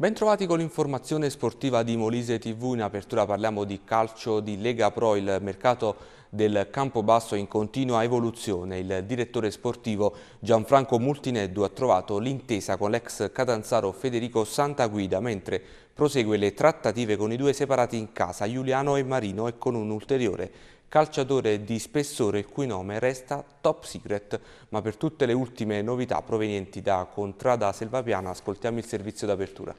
Bentrovati con l'informazione sportiva di Molise TV, in apertura parliamo di calcio di Lega Pro, il mercato del Campobasso è in continua evoluzione. Il direttore sportivo Gianfranco Multineddu ha trovato l'intesa con l'ex catanzaro Federico Santaguida, mentre prosegue le trattative con i due separati in casa, Giuliano e Marino, e con un ulteriore calciatore di spessore il cui nome resta top secret, ma per tutte le ultime novità provenienti da Contrada Selvapiana ascoltiamo il servizio d'apertura.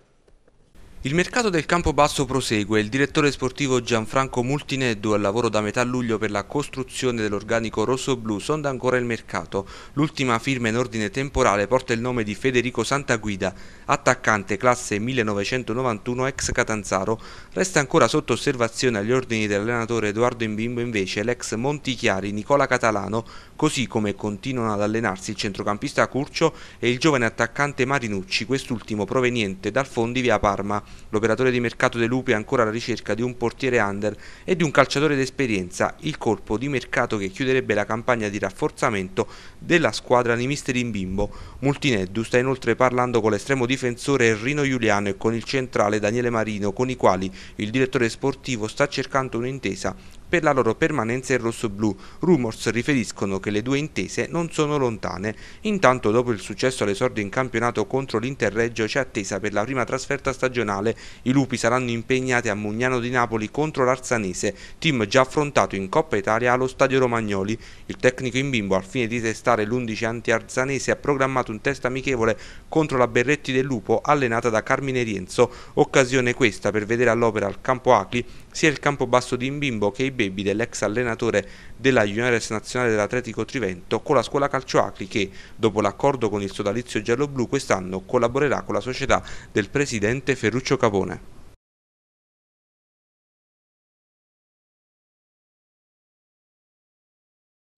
Il mercato del campo basso prosegue. Il direttore sportivo Gianfranco Multineddu al lavoro da metà luglio per la costruzione dell'organico rosso-blu sonda ancora il mercato. L'ultima firma in ordine temporale porta il nome di Federico Santaguida, attaccante classe 1991 ex Catanzaro. Resta ancora sotto osservazione agli ordini dell'allenatore Edoardo Imbimbo invece l'ex Montichiari Nicola Catalano, così come continuano ad allenarsi il centrocampista Curcio e il giovane attaccante Marinucci, quest'ultimo proveniente dal Fondi via Parma. L'operatore di mercato De Lupi è ancora alla ricerca di un portiere under e di un calciatore d'esperienza, il colpo di mercato che chiuderebbe la campagna di rafforzamento della squadra di Mister in bimbo. Multineddu sta inoltre parlando con l'estremo difensore Enrino Giuliano e con il centrale Daniele Marino, con i quali il direttore sportivo sta cercando un'intesa per la loro permanenza in rosso-blu. Rumors riferiscono che le due intese non sono lontane. Intanto dopo il successo all'esordio in campionato contro l'Interreggio c'è attesa per la prima trasferta stagionale. I lupi saranno impegnati a Mugnano di Napoli contro l'Arzanese, team già affrontato in Coppa Italia allo Stadio Romagnoli. Il tecnico in bimbo al fine di testare l'11 anti-Arzanese ha programmato un test amichevole contro la Berretti del Lupo allenata da Carmine Rienzo, occasione questa per vedere all'opera al campo Acli sia il campo basso di Imbimbo che i baby dell'ex allenatore della Juniores Nazionale dell'Atletico Trivento con la scuola calcio Acri che, dopo l'accordo con il sodalizio giallo-blu, quest'anno collaborerà con la società del presidente Ferruccio Capone.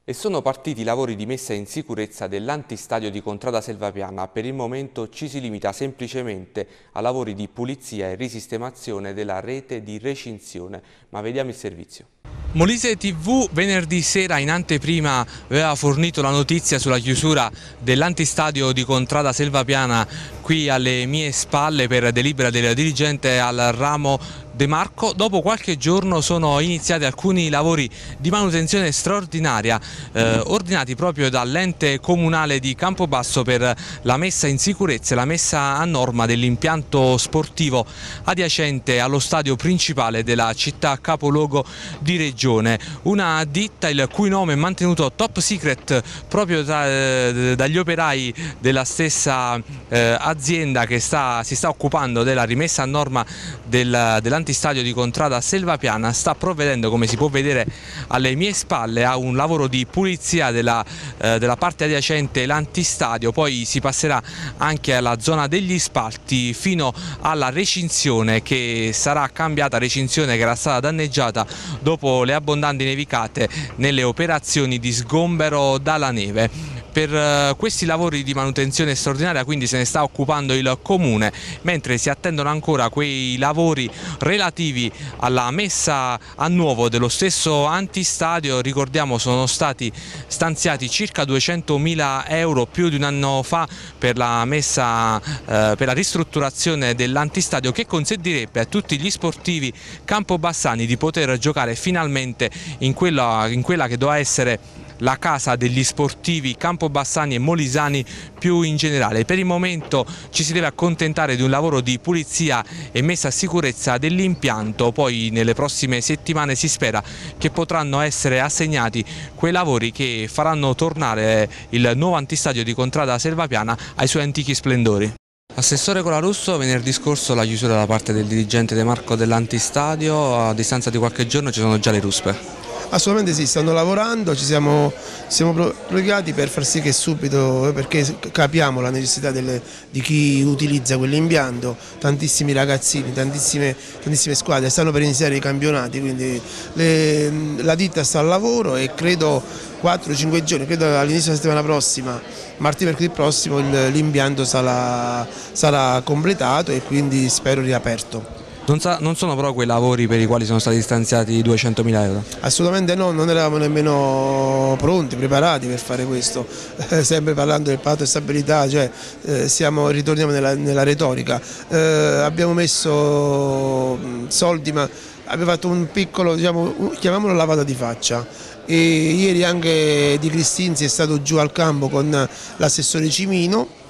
E sono partiti i lavori di messa in sicurezza dell'antistadio di Contrada Selvapiana. Per il momento ci si limita semplicemente a lavori di pulizia e risistemazione della rete di recinzione, ma vediamo il servizio. Molise TV venerdì sera in anteprima aveva fornito la notizia sulla chiusura dell'antistadio di Contrada Selvapiana qui alle mie spalle per delibera del dirigente al ramo De Marco, dopo qualche giorno sono iniziati alcuni lavori di manutenzione straordinaria eh, ordinati proprio dall'ente comunale di Campobasso per la messa in sicurezza e la messa a norma dell'impianto sportivo adiacente allo stadio principale della città capoluogo di Regione. Una ditta il cui nome è mantenuto top secret proprio da, eh, dagli operai della stessa eh, azienda che sta, si sta occupando della rimessa a norma del, dell'antico l'antistadio di Contrada Selvapiana sta provvedendo, come si può vedere alle mie spalle, a un lavoro di pulizia della, eh, della parte adiacente l'antistadio, poi si passerà anche alla zona degli spalti fino alla recinzione che sarà cambiata, recinzione che era stata danneggiata dopo le abbondanti nevicate nelle operazioni di sgombero dalla neve per eh, questi lavori di manutenzione straordinaria quindi se ne sta occupando il Comune, mentre si attendono ancora quei lavori relativi alla messa a nuovo dello stesso antistadio, ricordiamo sono stati stanziati circa 200 mila euro più di un anno fa per la, messa, eh, per la ristrutturazione dell'antistadio che consentirebbe a tutti gli sportivi campobassani di poter giocare finalmente in quella, in quella che doveva essere la casa degli sportivi Campobassani e Molisani più in generale. Per il momento ci si deve accontentare di un lavoro di pulizia e messa a sicurezza dell'impianto, poi nelle prossime settimane si spera che potranno essere assegnati quei lavori che faranno tornare il nuovo antistadio di Contrada Selvapiana ai suoi antichi splendori. Assessore Colarusso, venerdì scorso la chiusura da parte del dirigente De Marco dell'antistadio, a distanza di qualche giorno ci sono già le ruspe. Assolutamente sì, stanno lavorando, ci siamo, siamo prodigati per far sì che subito, eh, perché capiamo la necessità delle, di chi utilizza quell'impianto, tantissimi ragazzini, tantissime, tantissime, squadre stanno per iniziare i campionati, quindi le, la ditta sta al lavoro e credo 4-5 giorni, credo all'inizio della settimana prossima, martedì mercoledì prossimo l'impianto sarà, sarà completato e quindi spero riaperto. Non, sa, non, sono però quei lavori per i quali sono stati stanziati 200 mila euro? Assolutamente no, non eravamo nemmeno pronti, preparati per fare questo, eh, sempre parlando del patto di stabilità, cioè, eh, siamo, ritorniamo nella, nella retorica, eh, abbiamo messo mm, soldi ma abbiamo fatto un piccolo, diciamo, chiamiamolo lavata di faccia, e ieri anche Di Cristinzi è stato giù al campo con l'assessore Cimino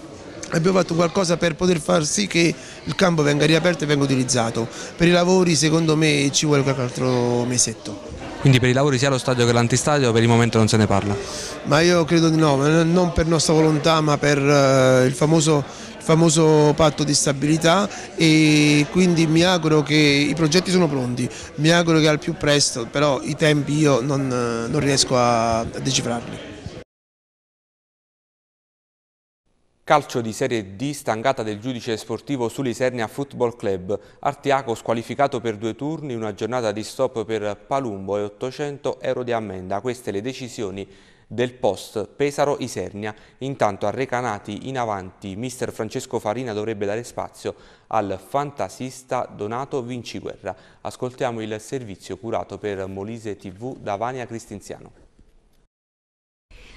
abbiamo fatto qualcosa per poter far sì che il campo venga riaperto e venga utilizzato. Per i lavori secondo me ci vuole qualche altro mesetto. Quindi per i lavori sia lo stadio che l'antistadio per il momento non se ne parla? Ma io credo di no, non per nostra volontà ma per eh, il famoso, il famoso patto di stabilità e quindi mi auguro che i progetti sono pronti, mi auguro che al più presto, però i tempi io non, eh, non riesco a decifrarli. Calcio di Serie D stangata del giudice sportivo sull'Isernia Football Club. Artiaco squalificato per due turni, una giornata di stop per Palumbo e 800 euro di ammenda. Queste le decisioni del post Pesaro-Isernia. Intanto a Recanati in avanti mister Francesco Farina dovrebbe dare spazio al fantasista Donato Vinciguerra. Ascoltiamo il servizio curato per Molise TV da Vania Cristinziano.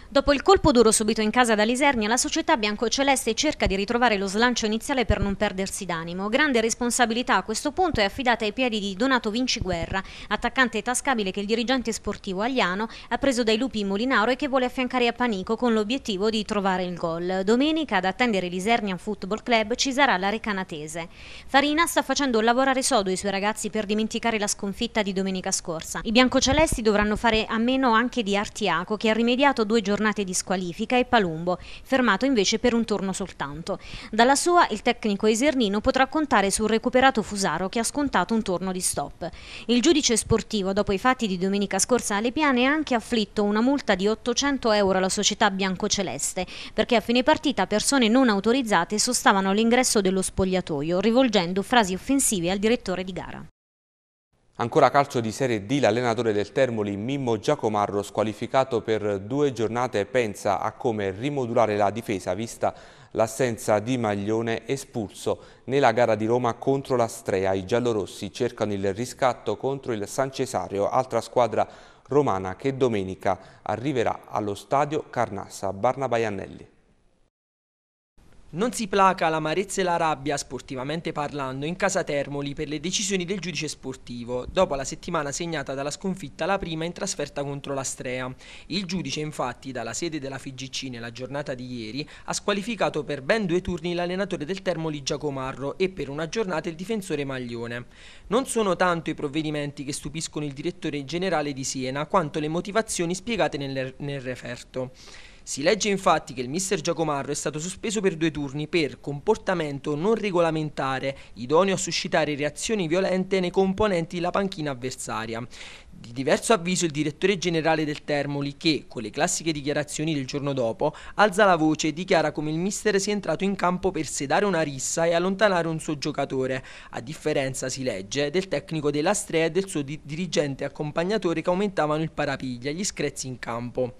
Dopo il colpo duro subito in casa da Lisernia, la società biancoceleste cerca di ritrovare lo slancio iniziale per non perdersi d'animo. Grande responsabilità a questo punto è affidata ai piedi di Donato Vinci Guerra, attaccante tascabile che il dirigente sportivo Agliano ha preso dai lupi in Molinaro e che vuole affiancare a Panico con l'obiettivo di trovare il gol. Domenica ad attendere l'Isernian Football Club ci sarà la recanatese. Farina sta facendo lavorare sodo i suoi ragazzi per dimenticare la sconfitta di domenica scorsa. I biancocelesti dovranno fare a meno anche di Artiaco che ha rimediato due giorni giornate di squalifica e Palumbo, fermato invece per un turno soltanto. Dalla sua il tecnico Esernino potrà contare sul recuperato Fusaro che ha scontato un turno di stop. Il giudice sportivo, dopo i fatti di domenica scorsa alle Piane, ha anche afflitto una multa di 800 euro alla società biancoceleste perché a fine partita persone non autorizzate sostavano l'ingresso dello spogliatoio rivolgendo frasi offensive al direttore di gara. Ancora calcio di Serie D, l'allenatore del Termoli Mimmo Giacomarro, squalificato per due giornate, pensa a come rimodulare la difesa vista l'assenza di Maglione espulso nella gara di Roma contro la Strea. I giallorossi cercano il riscatto contro il San Cesario, altra squadra romana che domenica arriverà allo stadio Carnassa. Barna Baianelli. Non si placa l'amarezza e la rabbia, sportivamente parlando, in casa Termoli per le decisioni del giudice sportivo, dopo la settimana segnata dalla sconfitta la prima in trasferta contro l'Astrea. Il giudice, infatti, dalla sede della FIGC nella giornata di ieri, ha squalificato per ben due turni l'allenatore del Termoli Giacomarro e per una giornata il difensore Maglione. Non sono tanto i provvedimenti che stupiscono il direttore generale di Siena, quanto le motivazioni spiegate nel, nel referto. Si legge infatti che il mister Giacomarro è stato sospeso per due turni per comportamento non regolamentare, idoneo a suscitare reazioni violente nei componenti della panchina avversaria. Di diverso avviso il direttore generale del Termoli che, con le classiche dichiarazioni del giorno dopo, alza la voce e dichiara come il mister sia entrato in campo per sedare una rissa e allontanare un suo giocatore, a differenza, si legge, del tecnico dell'Astrea e del suo di dirigente accompagnatore che aumentavano il parapiglia e gli screzzi in campo.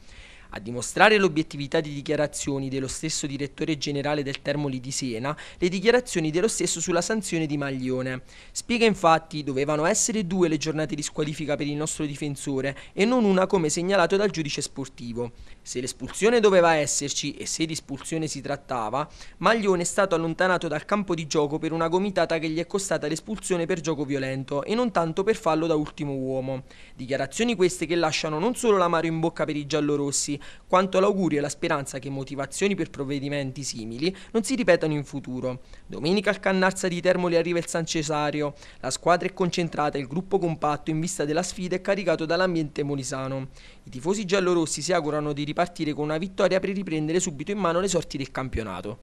A dimostrare l'obiettività di dichiarazioni dello stesso direttore generale del Termoli di Siena, le dichiarazioni dello stesso sulla sanzione di Maglione. Spiega infatti dovevano essere due le giornate di squalifica per il nostro difensore e non una come segnalato dal giudice sportivo. Se l'espulsione doveva esserci e se di espulsione si trattava, Maglione è stato allontanato dal campo di gioco per una gomitata che gli è costata l'espulsione per gioco violento e non tanto per fallo da ultimo uomo. Dichiarazioni queste che lasciano non solo l'amaro in bocca per i giallorossi, quanto l'augurio e la speranza che motivazioni per provvedimenti simili non si ripetano in futuro. Domenica al Cannarsa di Termoli arriva il San Cesario. La squadra è concentrata e il gruppo compatto in vista della sfida è caricato dall'ambiente molisano. I tifosi giallorossi si augurano di riprendere partire con una vittoria per riprendere subito in mano le sorti del campionato.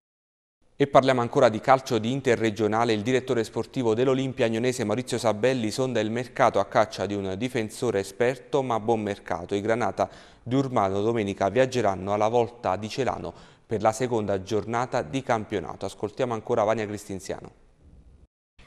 E parliamo ancora di calcio di interregionale. Il direttore sportivo dell'Olimpia agnonese Maurizio Sabelli sonda il mercato a caccia di un difensore esperto ma buon mercato. I Granata di Urmano domenica viaggeranno alla volta di Celano per la seconda giornata di campionato. Ascoltiamo ancora Vania Cristinziano.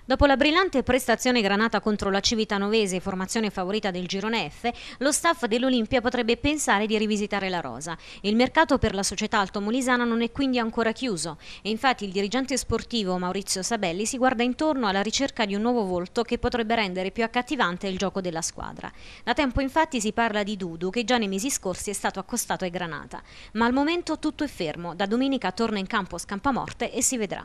Dopo la brillante prestazione granata contro la Civitanovese, formazione favorita del girone F, lo staff dell'Olimpia potrebbe pensare di rivisitare la rosa. Il mercato per la società altomolisana non è quindi ancora chiuso e infatti il dirigente sportivo Maurizio Sabelli si guarda intorno alla ricerca di un nuovo volto che potrebbe rendere più accattivante il gioco della squadra. Da tempo infatti si parla di Dudu che già nei mesi scorsi è stato accostato ai granata, ma al momento tutto è fermo, da domenica torna in campo Scampamorte e si vedrà.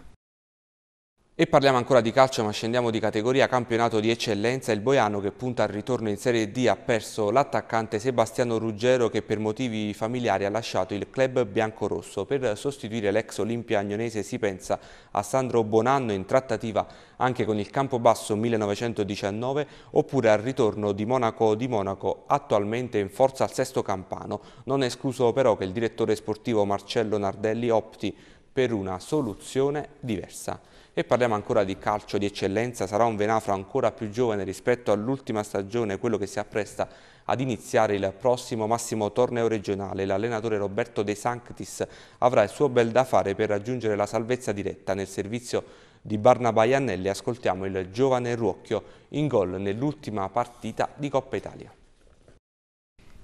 E parliamo ancora di calcio ma scendiamo di categoria campionato di eccellenza. Il Boiano che punta al ritorno in Serie D ha perso l'attaccante Sebastiano Ruggero che per motivi familiari ha lasciato il club biancorosso. Per sostituire l'ex Olimpia agnonese si pensa a Sandro Bonanno in trattativa anche con il Campobasso 1919 oppure al ritorno di Monaco di Monaco attualmente in forza al sesto campano. Non è escluso però che il direttore sportivo Marcello Nardelli opti per una soluzione diversa. E parliamo ancora di calcio di eccellenza, sarà un Venafro ancora più giovane rispetto all'ultima stagione, quello che si appresta ad iniziare il prossimo massimo torneo regionale. L'allenatore Roberto De Sanctis avrà il suo bel da fare per raggiungere la salvezza diretta nel servizio di Barnaba Iannelli. Ascoltiamo il giovane Ruocchio in gol nell'ultima partita di Coppa Italia.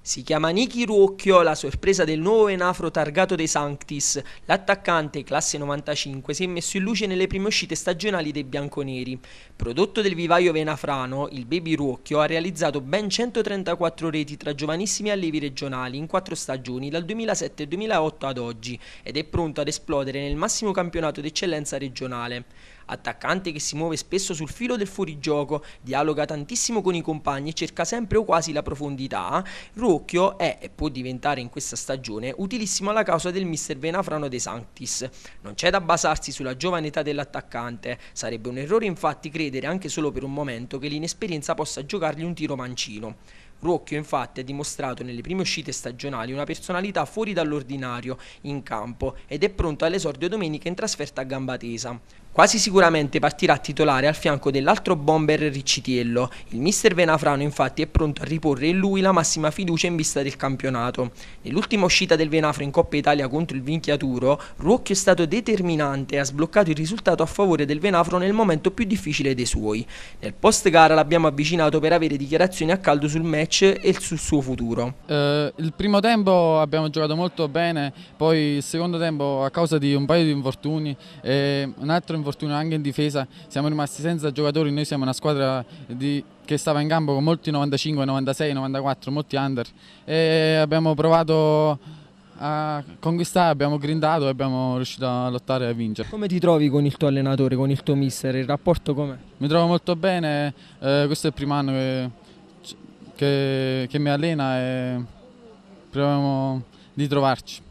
Si chiama Niki Ruocchio, la sorpresa del nuovo enafro targato dei Sanctis. L'attaccante, classe 95, si è messo in luce nelle prime uscite stagionali dei bianconeri. Prodotto del vivaio venafrano, il baby Ruocchio ha realizzato ben 134 reti tra giovanissimi allievi regionali in quattro stagioni dal 2007-2008 ad oggi ed è pronto ad esplodere nel massimo campionato d'eccellenza regionale attaccante che si muove spesso sul filo del fuorigioco, dialoga tantissimo con i compagni e cerca sempre o quasi la profondità, Rocchio è e può diventare in questa stagione utilissimo alla causa del mister Venafrano De Sanctis. Non c'è da basarsi sulla giovane età dell'attaccante, sarebbe un errore infatti credere anche solo per un momento che l'inesperienza possa giocargli un tiro mancino. Rocchio infatti ha dimostrato nelle prime uscite stagionali una personalità fuori dall'ordinario in campo ed è pronto all'esordio domenica in trasferta a gamba tesa. Quasi sicuramente partirà titolare al fianco dell'altro bomber Riccitiello. Il mister Venafrano infatti è pronto a riporre in lui la massima fiducia in vista del campionato. Nell'ultima uscita del Venafro in Coppa Italia contro il Vinchiaturo, Ruocchio è stato determinante e ha sbloccato il risultato a favore del Venafro nel momento più difficile dei suoi. Nel post gara l'abbiamo avvicinato per avere dichiarazioni a caldo sul match e sul suo futuro. Eh, il primo tempo abbiamo giocato molto bene, poi il secondo tempo a causa di un paio di infortuni e un altro infortunio infortunio anche in difesa, siamo rimasti senza giocatori, noi siamo una squadra di, che stava in campo con molti 95, 96, 94, molti under e abbiamo provato a conquistare, abbiamo grindato e abbiamo riuscito a lottare e a vincere. Come ti trovi con il tuo allenatore, con il tuo mister, il rapporto com'è? Mi trovo molto bene, eh, questo è il primo anno che, che, che mi allena e proviamo di trovarci.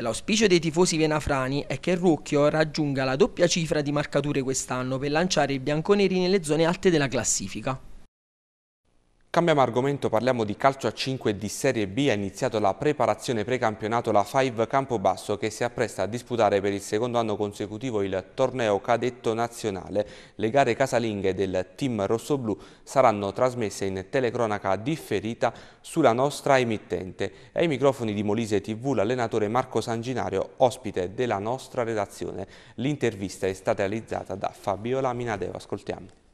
L'auspicio dei tifosi venafrani è che Rucchio raggiunga la doppia cifra di marcature quest'anno per lanciare i bianconeri nelle zone alte della classifica. Cambiamo argomento, parliamo di calcio a 5 di Serie B. Ha iniziato la preparazione precampionato la Five Campobasso che si appresta a disputare per il secondo anno consecutivo il torneo cadetto nazionale. Le gare casalinghe del team rossoblu saranno trasmesse in telecronaca differita sulla nostra emittente. E ai microfoni di Molise TV l'allenatore Marco Sanginario, ospite della nostra redazione. L'intervista è stata realizzata da Fabiola Minadeo. Ascoltiamo.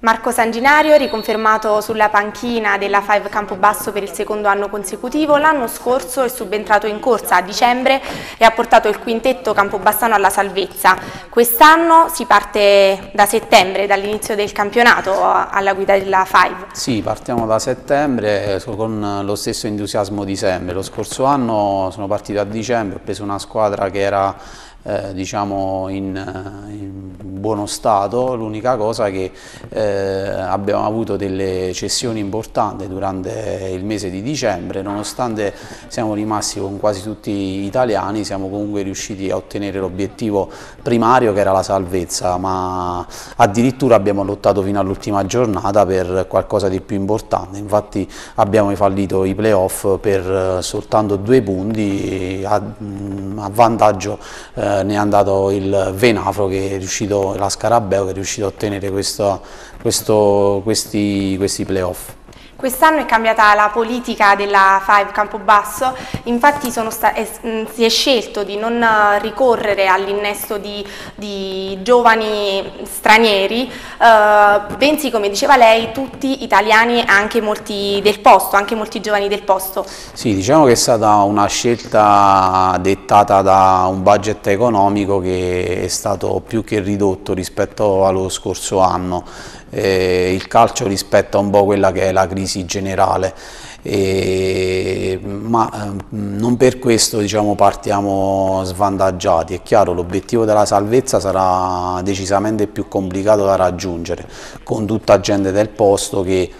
Marco Sanginario, riconfermato sulla panchina della Five Campobasso per il secondo anno consecutivo, l'anno scorso è subentrato in corsa a dicembre e ha portato il quintetto campobassano alla salvezza. Quest'anno si parte da settembre, dall'inizio del campionato, alla guida della Five. Sì, partiamo da settembre eh, con lo stesso entusiasmo di sempre. Lo scorso anno sono partito a dicembre, ho preso una squadra che era eh, diciamo in, eh, in, buono stato, l'unica cosa che eh, abbiamo avuto delle cessioni importanti durante il mese di dicembre, nonostante siamo rimasti con quasi tutti gli italiani, siamo comunque riusciti a ottenere l'obiettivo primario che era la salvezza, ma addirittura abbiamo lottato fino all'ultima giornata per qualcosa di più importante, infatti abbiamo fallito i playoff per eh, soltanto due punti a, mm, a vantaggio eh, eh, ne è andato il Venafro che è riuscito, la Scarabeo che è riuscito a ottenere questo, questo, questi, questi playoff. Quest'anno è cambiata la politica della Five Campobasso, infatti eh, si è scelto di non eh, ricorrere all'innesto di, di, giovani stranieri, eh, bensì come diceva lei tutti italiani e anche molti del posto, anche molti giovani del posto. Sì, diciamo che è stata una scelta dettata da un budget economico che è stato più che ridotto rispetto allo scorso anno eh, il calcio rispetto a un po' quella che è la crisi generale. E, ma eh, non per questo diciamo, partiamo svantaggiati. È chiaro, l'obiettivo della salvezza sarà decisamente più complicato da raggiungere con tutta gente del posto che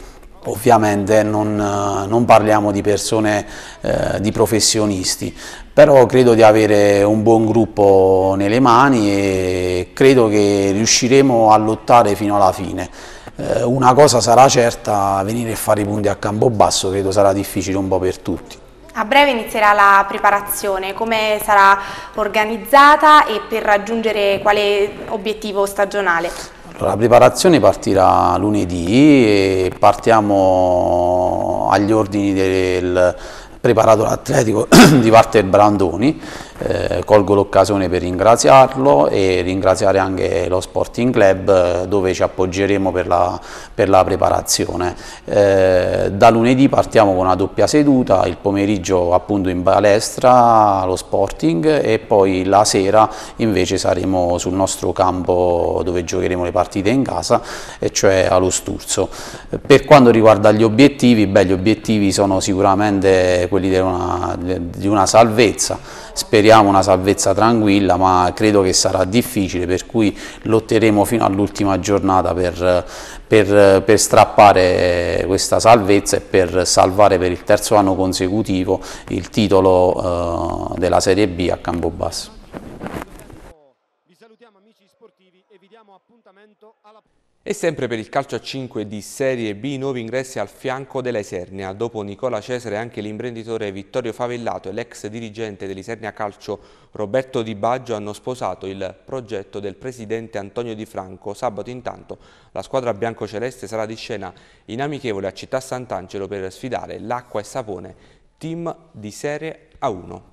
Ovviamente non, non, parliamo di persone, eh, di professionisti, però credo di avere un buon gruppo nelle mani e credo che riusciremo a lottare fino alla fine. Eh, una cosa sarà certa, venire a fare i punti a campo basso credo sarà difficile un po' per tutti. A breve inizierà la preparazione, come sarà organizzata e per raggiungere quale obiettivo stagionale? Certo, la preparazione partirà lunedì e partiamo agli ordini del preparatore atletico di Walter Brandoni eh, colgo l'occasione per ringraziarlo e ringraziare anche lo Sporting Club eh, dove ci appoggeremo per la, per la preparazione. Eh, da lunedì partiamo con una doppia seduta, il pomeriggio appunto in palestra allo Sporting e poi la sera invece saremo sul nostro campo dove giocheremo le partite in casa e cioè allo Sturzo. Per quanto riguarda gli obiettivi, beh, gli obiettivi sono sicuramente quelli di una, di una salvezza speriamo una salvezza tranquilla ma credo che sarà difficile per cui lotteremo fino all'ultima giornata per, per, per, strappare questa salvezza e per salvare per il terzo anno consecutivo il titolo eh, della Serie B a Campobasso. Vi salutiamo amici sportivi e vi diamo appuntamento alla e sempre per il calcio a 5 di Serie B, nuovi ingressi al fianco dell'Esernia. Dopo Nicola Cesare anche l'imprenditore Vittorio Favellato e l'ex dirigente dell'Isernia Calcio Roberto Di Baggio hanno sposato il progetto del presidente Antonio Di Franco. Sabato intanto la squadra biancoceleste sarà di scena in amichevole a Città Sant'Angelo per sfidare l'Acqua e Sapone, team di Serie A1.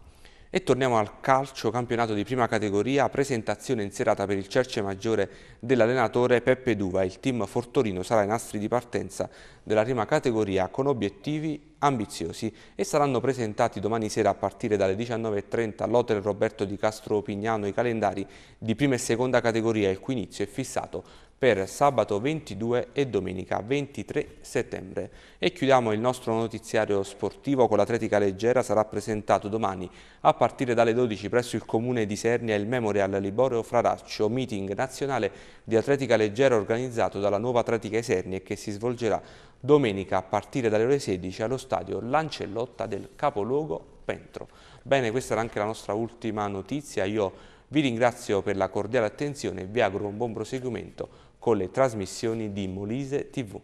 E torniamo al calcio, campionato di prima categoria, presentazione in serata per il Cerce Maggiore dell'allenatore Peppe Duva. Il team Fortorino sarà i nastri di partenza della prima categoria con obiettivi ambiziosi e saranno presentati domani sera a partire dalle 19.30 all'Hotel Roberto di Castro Pignano i calendari di prima e seconda categoria, il cui inizio è fissato per sabato 22 e domenica 23 settembre. E chiudiamo il nostro notiziario sportivo con l'atletica leggera, sarà presentato domani a partire dalle 12 presso il comune di Sernia il Memorial Liborio Fraraccio, meeting nazionale di atletica leggera organizzato dalla nuova atletica Sernia che si svolgerà domenica a partire dalle ore 16 allo stadio Lancellotta del capoluogo Pentro. Bene, questa era anche la nostra ultima notizia, io vi ringrazio per la cordiale attenzione e vi auguro un buon proseguimento con le trasmissioni di Molise TV.